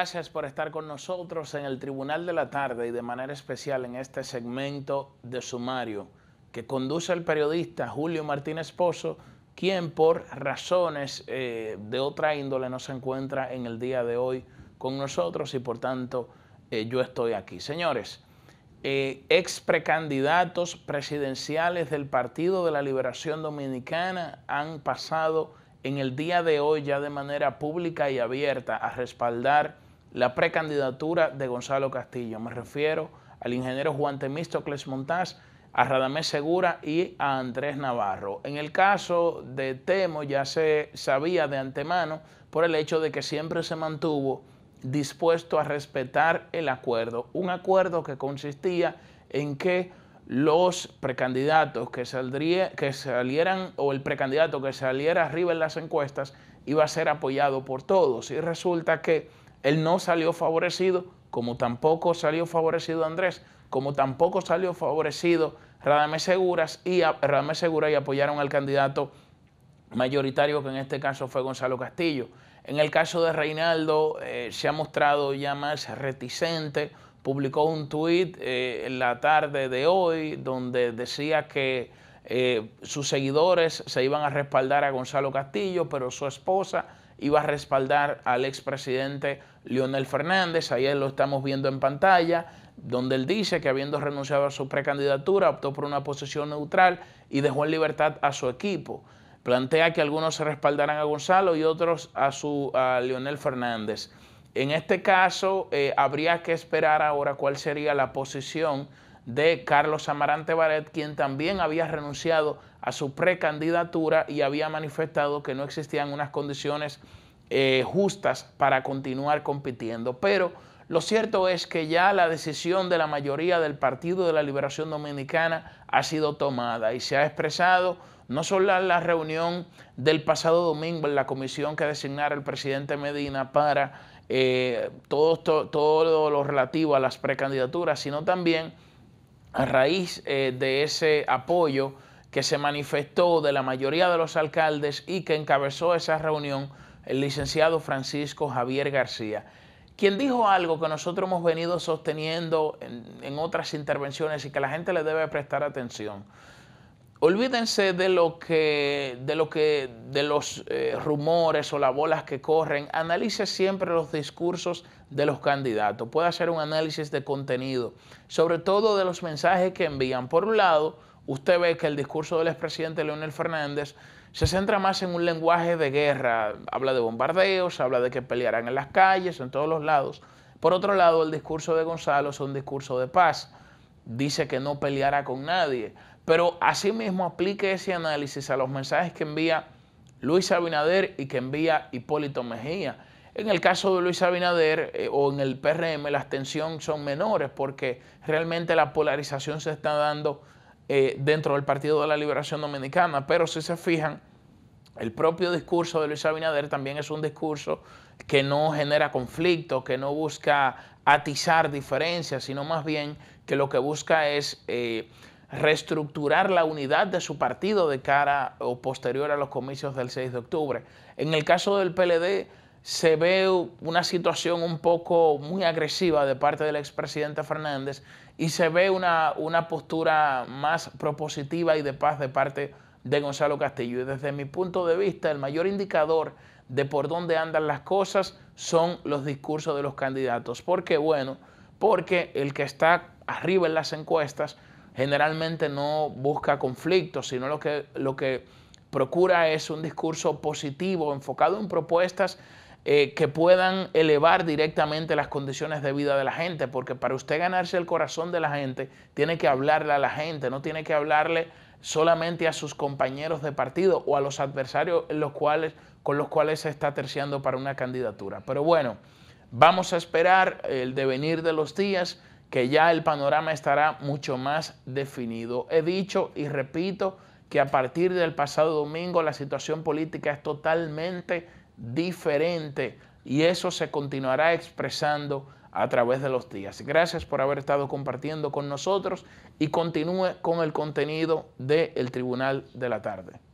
gracias por estar con nosotros en el Tribunal de la Tarde y de manera especial en este segmento de sumario que conduce el periodista Julio Martínez Pozo, quien por razones eh, de otra índole no se encuentra en el día de hoy con nosotros y por tanto eh, yo estoy aquí. Señores, eh, ex precandidatos presidenciales del Partido de la Liberación Dominicana han pasado en el día de hoy ya de manera pública y abierta a respaldar la precandidatura de Gonzalo Castillo. Me refiero al ingeniero Juan Temístocles Montás, a Radamés Segura y a Andrés Navarro. En el caso de Temo ya se sabía de antemano por el hecho de que siempre se mantuvo dispuesto a respetar el acuerdo, un acuerdo que consistía en que los precandidatos que, saldría, que salieran o el precandidato que saliera arriba en las encuestas iba a ser apoyado por todos. Y resulta que él no salió favorecido, como tampoco salió favorecido Andrés, como tampoco salió favorecido Radamés, Seguras y, Segura y apoyaron al candidato mayoritario, que en este caso fue Gonzalo Castillo. En el caso de Reinaldo, eh, se ha mostrado ya más reticente. Publicó un tuit eh, en la tarde de hoy donde decía que eh, sus seguidores se iban a respaldar a Gonzalo Castillo, pero su esposa iba a respaldar al expresidente Leonel Fernández. Ahí lo estamos viendo en pantalla, donde él dice que habiendo renunciado a su precandidatura, optó por una posición neutral y dejó en libertad a su equipo. Plantea que algunos se respaldarán a Gonzalo y otros a, su, Leonel Fernández. En este caso, eh, habría que esperar ahora cuál sería la posición de Carlos Amarante Baret, quien también había renunciado a su precandidatura y había manifestado que no existían unas condiciones eh, justas para continuar compitiendo. Pero lo cierto es que ya la decisión de la mayoría del Partido de la Liberación Dominicana ha sido tomada y se ha expresado no solo en la reunión del pasado domingo en la comisión que designara el presidente Medina para eh, todo lo relativo a las precandidaturas, sino también a raíz eh, de ese apoyo que se manifestó de la mayoría de los alcaldes y que encabezó esa reunión el licenciado Francisco Javier García, quien dijo algo que nosotros hemos venido sosteniendo en otras intervenciones y que la gente le debe prestar atención olvídense de lo que, de lo que, de los eh, rumores o las bolas que corren. Analice siempre los discursos de los candidatos. Puede hacer un análisis de contenido, sobre todo de los mensajes que envían. Por un lado, usted ve que el discurso del expresidente Leonel Fernández se centra más en un lenguaje de guerra. Habla de bombardeos, habla de que pelearán en las calles, en todos los lados. Por otro lado, el discurso de Gonzalo es un discurso de paz. Dice que no peleará con nadie. Pero asimismo aplique ese análisis a los mensajes que envía Luis Abinader y que envía Hipólito Mejía. En el caso de Luis Abinader eh, o en el PRM las tensiones son menores porque realmente la polarización se está dando eh, dentro del Partido de la Liberación Dominicana. Pero si se fijan, el propio discurso de Luis Abinader también es un discurso que no genera conflicto, que no busca atizar diferencias, sino más bien que lo que busca es... Eh, reestructurar la unidad de su partido de cara o posterior a los comicios del 6 de octubre. En el caso del PLD se ve una situación un poco muy agresiva de parte del expresidente Fernández y se ve una, postura más propositiva y de paz de parte de Gonzalo Castillo. Y desde mi punto de vista, el mayor indicador de por dónde andan las cosas son los discursos de los candidatos. porque Bueno, porque el que está arriba en las encuestas generalmente no busca conflictos, sino lo que, lo que procura es un discurso positivo, enfocado en propuestas eh, que puedan elevar directamente las condiciones de vida de la gente, porque para usted ganarse el corazón de la gente, tiene que hablarle a la gente, no tiene que hablarle solamente a sus compañeros de partido o a los adversarios con los cuales se está terciando para una candidatura. Pero bueno, vamos a esperar el devenir de los días que ya el panorama estará mucho más definido. He dicho y repito que a partir del pasado domingo la situación política es totalmente diferente y eso se continuará expresando a través de los días. Gracias por haber estado compartiendo con nosotros y continúe con el contenido del Tribunal de la Tarde.